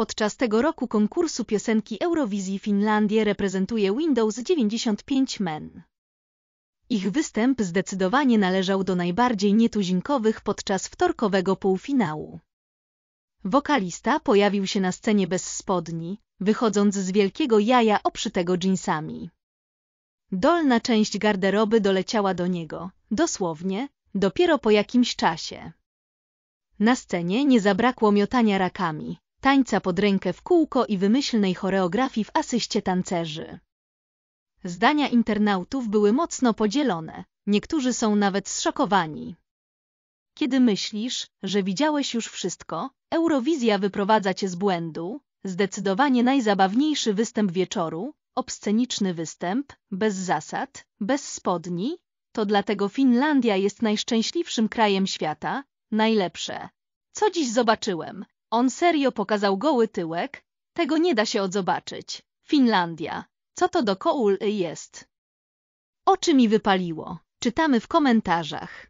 Podczas tego roku konkursu piosenki Eurowizji Finlandię reprezentuje Windows 95 Men. Ich występ zdecydowanie należał do najbardziej nietuzinkowych podczas wtorkowego półfinału. Wokalista pojawił się na scenie bez spodni, wychodząc z wielkiego jaja oprzytego dżinsami. Dolna część garderoby doleciała do niego, dosłownie, dopiero po jakimś czasie. Na scenie nie zabrakło miotania rakami, tańca pod rękę w kółko i wymyślnej choreografii w asyście tancerzy. Zdania internautów były mocno podzielone, niektórzy są nawet zszokowani. Kiedy myślisz, że widziałeś już wszystko, Eurowizja wyprowadza cię z błędu, zdecydowanie najzabawniejszy występ wieczoru, obsceniczny występ, bez zasad, bez spodni, to dlatego Finlandia jest najszczęśliwszym krajem świata, najlepsze. Co dziś zobaczyłem? On serio pokazał goły tyłek? Tego nie da się odzobaczyć. Finlandia. Co to do koul jest? Oczy mi wypaliło. Czytamy w komentarzach.